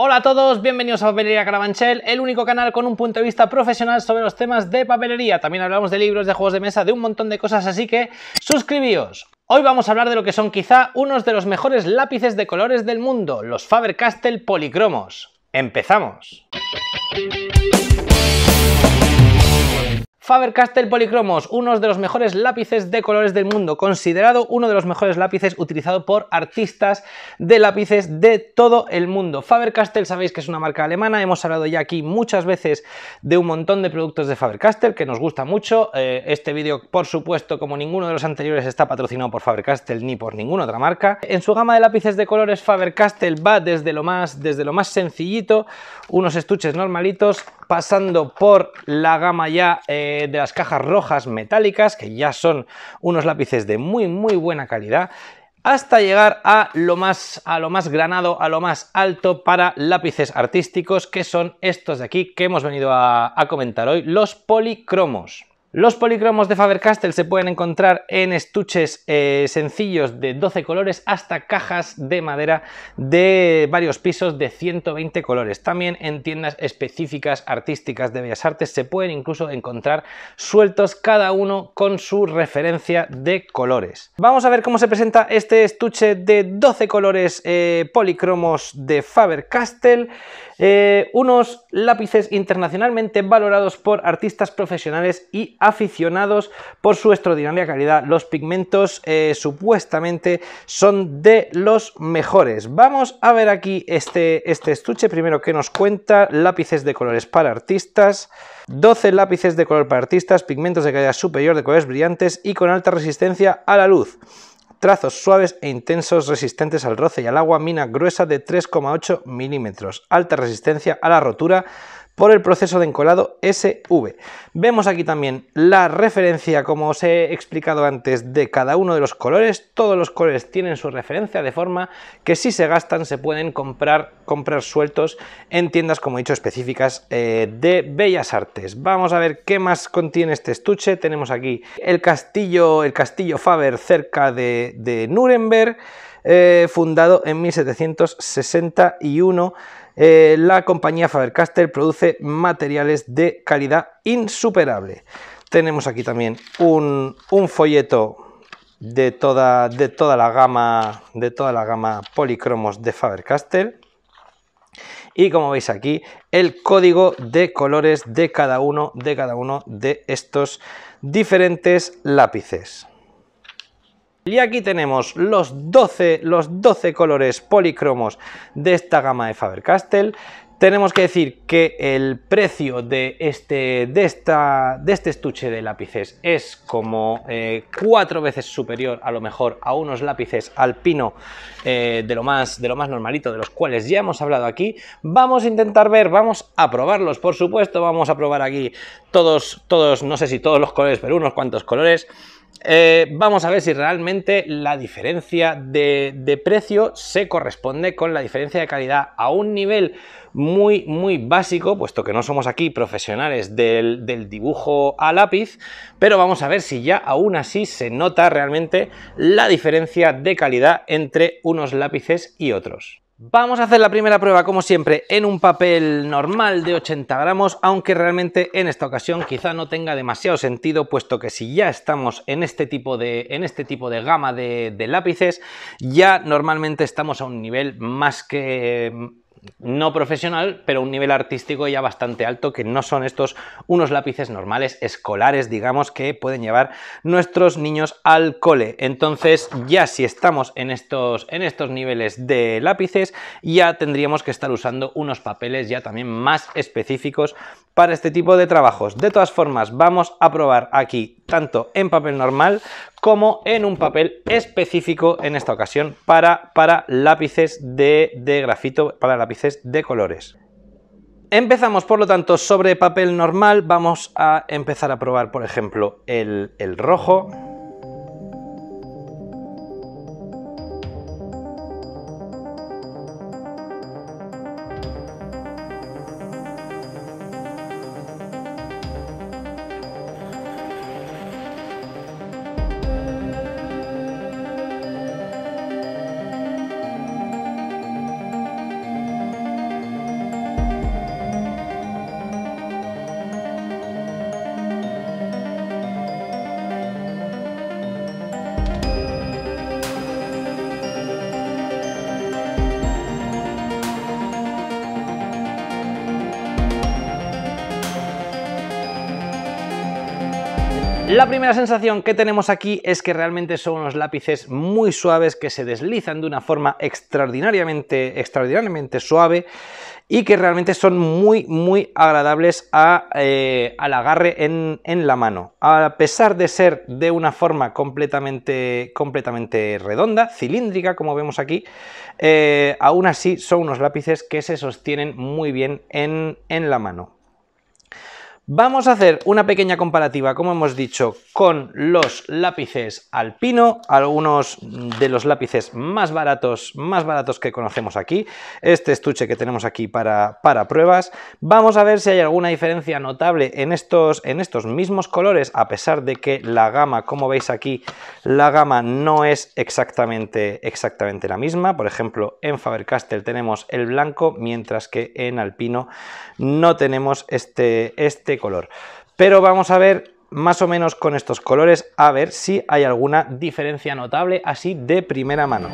Hola a todos, bienvenidos a Papelería Carabanchel, el único canal con un punto de vista profesional sobre los temas de papelería. También hablamos de libros, de juegos de mesa, de un montón de cosas, así que suscribíos. Hoy vamos a hablar de lo que son quizá unos de los mejores lápices de colores del mundo, los Faber-Castell Policromos. ¡Empezamos! Faber-Castell Polychromos, uno de los mejores lápices de colores del mundo, considerado uno de los mejores lápices utilizado por artistas de lápices de todo el mundo. Faber-Castell sabéis que es una marca alemana, hemos hablado ya aquí muchas veces de un montón de productos de Faber-Castell que nos gusta mucho. Eh, este vídeo, por supuesto, como ninguno de los anteriores, está patrocinado por Faber-Castell ni por ninguna otra marca. En su gama de lápices de colores, Faber-Castell va desde lo más, desde lo más sencillito, unos estuches normalitos, pasando por la gama ya... Eh, de las cajas rojas metálicas, que ya son unos lápices de muy, muy buena calidad hasta llegar a lo, más, a lo más granado, a lo más alto para lápices artísticos, que son estos de aquí que hemos venido a, a comentar hoy, los policromos. Los policromos de Faber-Castell se pueden encontrar en estuches eh, sencillos de 12 colores hasta cajas de madera de varios pisos de 120 colores. También en tiendas específicas artísticas de Bellas Artes se pueden incluso encontrar sueltos cada uno con su referencia de colores. Vamos a ver cómo se presenta este estuche de 12 colores eh, policromos de Faber-Castell. Eh, unos lápices internacionalmente valorados por artistas profesionales y aficionados por su extraordinaria calidad. Los pigmentos eh, supuestamente son de los mejores. Vamos a ver aquí este, este estuche. Primero que nos cuenta lápices de colores para artistas. 12 lápices de color para artistas, pigmentos de calidad superior de colores brillantes y con alta resistencia a la luz trazos suaves e intensos resistentes al roce y al agua, mina gruesa de 3,8 milímetros, alta resistencia a la rotura, por el proceso de encolado SV. Vemos aquí también la referencia, como os he explicado antes, de cada uno de los colores. Todos los colores tienen su referencia de forma que si se gastan se pueden comprar, comprar sueltos en tiendas, como he dicho, específicas eh, de Bellas Artes. Vamos a ver qué más contiene este estuche. Tenemos aquí el castillo, el castillo Faber cerca de, Nuremberg, eh, fundado en 1761. Eh, la compañía Faber-Castell produce materiales de calidad insuperable. Tenemos aquí también un, folleto de toda, de toda, la gama de toda la gama policromos de Faber-Castell y como veis aquí el código de colores de cada uno de cada uno de estos diferentes lápices. Y aquí tenemos los 12, los colores policromos de esta gama de Faber-Castell. Tenemos que decir que el precio de este, de este estuche de lápices es como eh, cuatro veces superior a lo mejor a unos lápices alpino eh, de, lo más, de lo más normalito, de los cuales ya hemos hablado aquí. Vamos a intentar ver, vamos a probarlos, por supuesto, vamos a probar aquí todos, todos no sé si todos los colores, pero unos cuantos colores. Eh, vamos a ver si realmente la diferencia de, precio se corresponde con la diferencia de calidad a un nivel muy, muy básico, puesto que no somos aquí profesionales del dibujo a lápiz, pero vamos a ver si ya aún así se nota realmente la diferencia de calidad entre unos lápices y otros. Vamos a hacer la primera prueba, como siempre, en un papel normal de 80 gramos, aunque realmente en esta ocasión quizá no tenga demasiado sentido, puesto que si ya estamos en este tipo de, en este tipo de gama de, de lápices, ya normalmente estamos a un nivel más que no profesional, pero un nivel artístico ya bastante alto, que no son estos unos lápices normales escolares, digamos, que pueden llevar nuestros niños al cole. Entonces, ya si estamos en estos, en estos niveles de lápices, ya tendríamos que estar usando unos papeles ya también más específicos para este tipo de trabajos. De todas formas, vamos a probar aquí tanto en papel normal como en un papel específico en esta ocasión para, lápices de, grafito, para lápices de colores. Empezamos, por lo tanto, sobre papel normal. Vamos a empezar a probar, por ejemplo, el rojo. La primera sensación que tenemos aquí es que realmente son unos lápices muy suaves que se deslizan de una forma extraordinariamente, extraordinariamente suave y que realmente son muy, muy agradables eh, al agarre en, la mano. A pesar de ser de una forma completamente, completamente redonda, cilíndrica, como vemos aquí, eh, aún así son unos lápices que se sostienen muy bien en la mano. Vamos a hacer una pequeña comparativa, como hemos dicho, con los lápices alpino, algunos de los lápices más baratos, más baratos que conocemos aquí, este estuche que tenemos aquí para, para pruebas. Vamos a ver si hay alguna diferencia notable en estos, en estos mismos colores, a pesar de que la gama, como veis aquí, la gama no es exactamente, exactamente la misma. Por ejemplo, en Faber-Castell tenemos el blanco, mientras que en alpino no tenemos este, este color. Pero vamos a ver más o menos con estos colores a ver si hay alguna diferencia notable así de primera mano.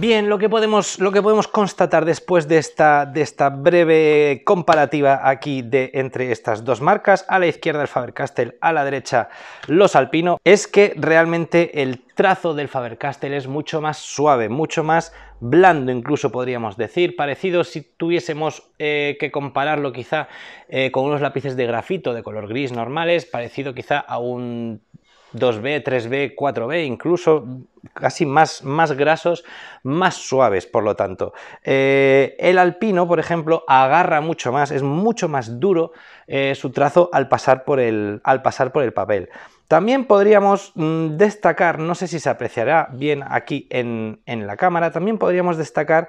Bien, lo que podemos, constatar después de esta, breve comparativa aquí de, entre estas dos marcas, a la izquierda el Faber-Castell, a la derecha los Alpino, es que realmente el trazo del Faber-Castell es mucho más suave, mucho más blando incluso podríamos decir, parecido si tuviésemos eh, que compararlo quizá eh, con unos lápices de grafito de color gris normales, parecido quizá a un 2B, 3B, 4B, incluso casi más, más grasos, más suaves, por lo tanto. Eh, el alpino, por ejemplo, agarra mucho más, es mucho más duro eh, su trazo al pasar por el, al pasar por el papel. También podríamos mm, destacar, no sé si se apreciará bien aquí en, en la cámara, también podríamos destacar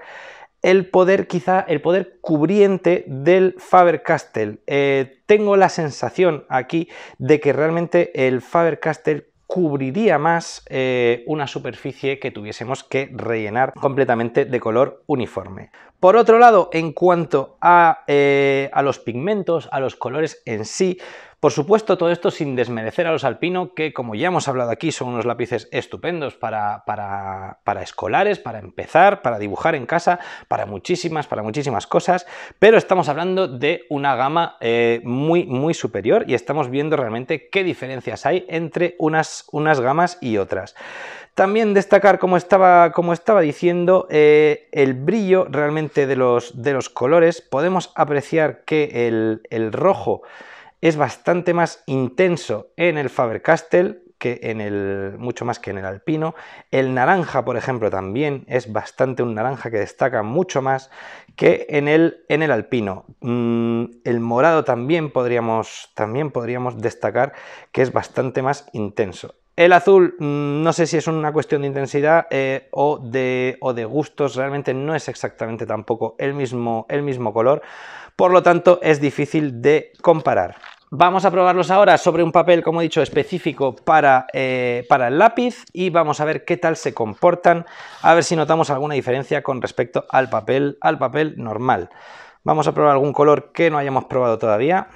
el poder, quizá el poder cubriente del Faber-Castell. Eh, tengo la sensación aquí de que realmente el Faber-Castell cubriría más eh, una superficie que tuviésemos que rellenar completamente de color uniforme. Por otro lado, en cuanto a, eh, a los pigmentos, a los colores en sí, por supuesto, todo esto sin desmerecer a los alpino, que como ya hemos hablado aquí, son unos lápices estupendos para, para, escolares, para empezar, para dibujar en casa, para muchísimas, para muchísimas cosas, pero estamos hablando de una gama eh, muy, muy superior y estamos viendo realmente qué diferencias hay entre unas, unas gamas y otras. También destacar, como estaba, estaba diciendo, eh, el brillo realmente de los, de los colores. Podemos apreciar que el, el rojo es bastante más intenso en el Faber-Castell que en el mucho más que en el alpino. El naranja, por ejemplo, también es bastante un naranja que destaca mucho más que en el en el alpino. Mm, el morado también podríamos también podríamos destacar que es bastante más intenso. El azul, mm, no sé si es una cuestión de intensidad eh, o, de, gustos, realmente no es exactamente tampoco el mismo, el mismo color, por lo tanto es difícil de comparar. Vamos a probarlos ahora sobre un papel, como he dicho, específico para, eh, para, el lápiz y vamos a ver qué tal se comportan, a ver si notamos alguna diferencia con respecto al papel, al papel normal. Vamos a probar algún color que no hayamos probado todavía.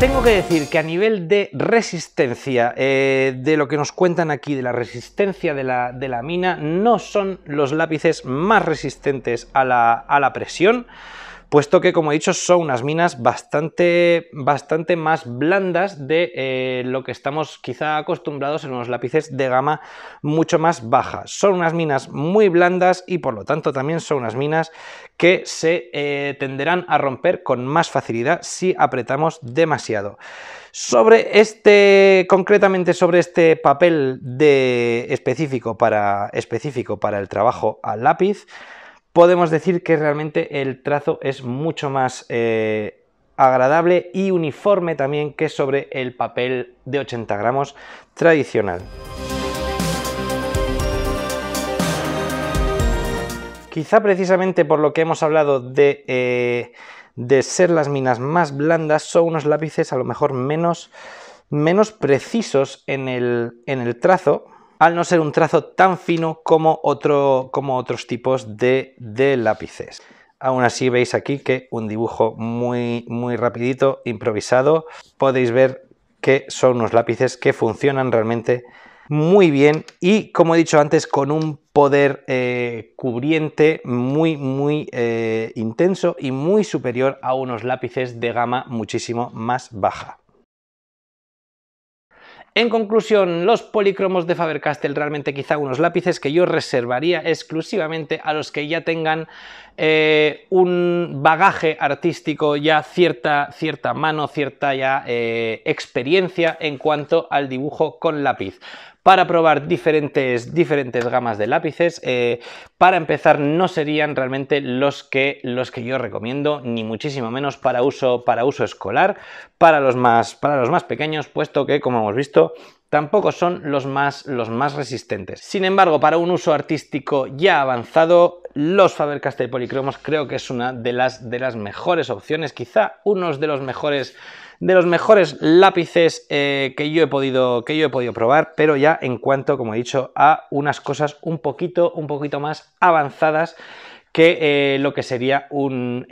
Tengo que decir que a nivel de resistencia, eh, de lo que nos cuentan aquí, de la resistencia de la, mina, no son los lápices más resistentes a la presión puesto que, como he dicho, son unas minas bastante, bastante más blandas de eh, lo que estamos quizá acostumbrados en unos lápices de gama mucho más baja. Son unas minas muy blandas y, por lo tanto, también son unas minas que se eh, tenderán a romper con más facilidad si apretamos demasiado. Sobre este, concretamente sobre este papel de específico para, específico para el trabajo al lápiz, podemos decir que realmente el trazo es mucho más eh, agradable y uniforme también que sobre el papel de 80 gramos tradicional. Quizá precisamente por lo que hemos hablado eh, de, ser las minas más blandas, son unos lápices a lo mejor menos, menos precisos en el, en el trazo, al no ser un trazo tan fino como, como otros tipos de, lápices. Aún así veis aquí que un dibujo muy, muy rapidito, improvisado, podéis ver que son unos lápices que funcionan realmente muy bien y como he dicho antes con un poder eh, cubriente muy muy eh, intenso y muy superior a unos lápices de gama muchísimo más baja. En conclusión, los polícromos de Faber-Castell realmente quizá unos lápices que yo reservaría exclusivamente a los que ya tengan eh, un bagaje artístico, ya cierta, cierta mano, cierta ya eh, experiencia en cuanto al dibujo con lápiz para probar diferentes, diferentes gamas de lápices. Eh, para empezar, no serían realmente los que, los que yo recomiendo, ni muchísimo menos para uso, para uso escolar, para los, más, para los más pequeños, puesto que, como hemos visto, tampoco son los más, los más resistentes. Sin embargo, para un uso artístico ya avanzado, los Faber-Castell policromos creo que es una de las, de las mejores opciones, quizá unos de los mejores de los mejores lápices eh, que, yo he podido, que yo he podido probar, pero ya en cuanto, como he dicho, a unas cosas un poquito, un poquito más avanzadas que eh, lo que sería un,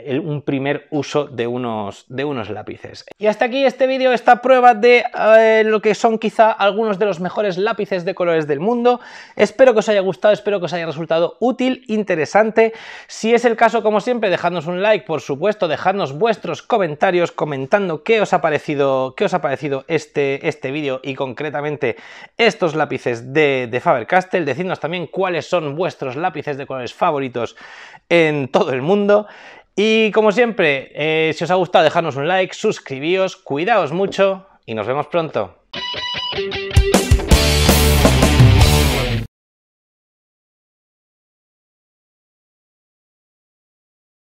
primer uso de unos, de unos, lápices. Y hasta aquí este vídeo, esta prueba de eh, lo que son quizá algunos de los mejores lápices de colores del mundo. Espero que os haya gustado, espero que os haya resultado útil, interesante. Si es el caso, como siempre, dejadnos un like, por supuesto, dejadnos vuestros comentarios comentando qué os ha parecido, qué os ha parecido este, este vídeo y concretamente estos lápices de, de Faber-Castell. Decidnos también cuáles son vuestros lápices de colores favoritos en todo el mundo. Y como siempre, eh, si os ha gustado, dejadnos un like, suscribíos, cuidaos mucho y nos vemos pronto.